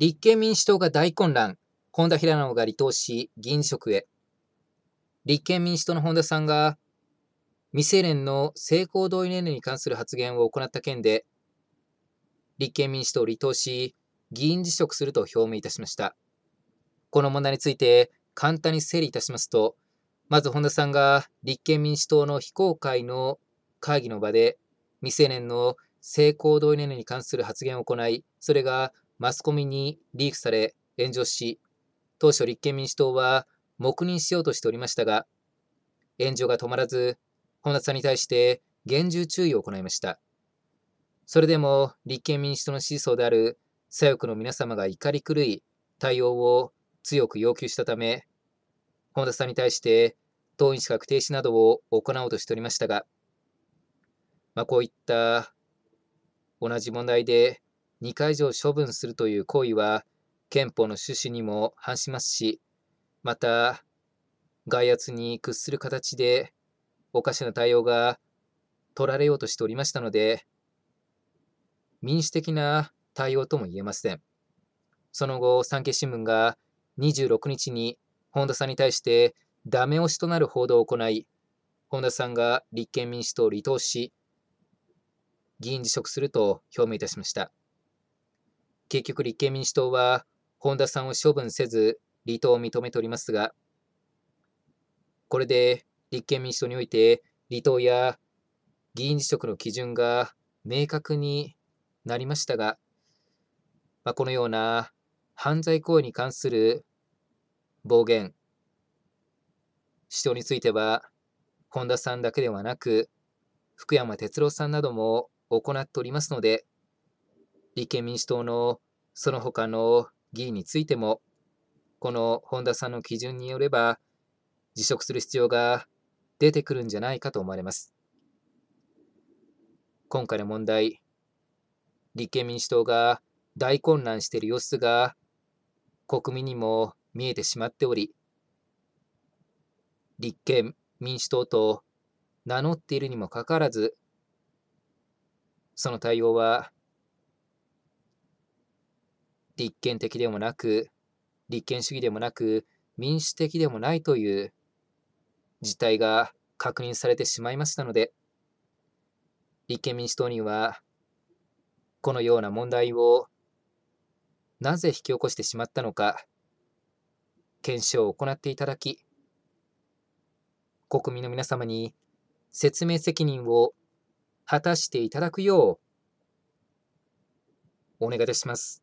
立憲民主党が大混乱、本田平野が離党し、議員辞職へ。立憲民主党の本田さんが、未成年の性行同意年齢に関する発言を行った件で、立憲民主党を離党し、議員辞職すると表明いたしました。この問題について、簡単に整理いたしますと、まず本田さんが立憲民主党の非公開の会議の場で、未成年の性行動年齢に関する発言を行い、それがマスコミにリークされ炎上し、当初立憲民主党は黙認しようとしておりましたが、炎上が止まらず、本田さんに対して厳重注意を行いました。それでも立憲民主党の支持層である左翼の皆様が怒り狂い、対応を強く要求したため、本田さんに対して党員資格停止などを行おうとしておりましたが、まあ、こういった同じ問題で2回以上処分するという行為は憲法の趣旨にも反しますし、また、外圧に屈する形でおかしな対応が取られようとしておりましたので、民主的な対応とも言えません。その後、産経新聞が26日に本田さんに対してダメ押しとなる報道を行い、本田さんが立憲民主党を離党し、議員辞職すると表明いたしました。結局立憲民主党は本田さんを処分せず離党を認めておりますが、これで立憲民主党において離党や議員辞職の基準が明確になりましたが、まあ、このような犯罪行為に関する暴言、主張については、本田さんだけではなく、福山哲郎さんなども行っておりますので、立憲民主党のその他の議員についても、この本田さんの基準によれば、辞職する必要が出てくるんじゃないかと思われます。今回の問題、立憲民主党が大混乱している様子が国民にも見えてしまっており、立憲民主党と名乗っているにもかかわらず、その対応は立憲的でもなく、立憲主義でもなく、民主的でもないという事態が確認されてしまいましたので、立憲民主党には、このような問題をなぜ引き起こしてしまったのか、検証を行っていただき、国民の皆様に説明責任を果たしていただくよう、お願いいたします。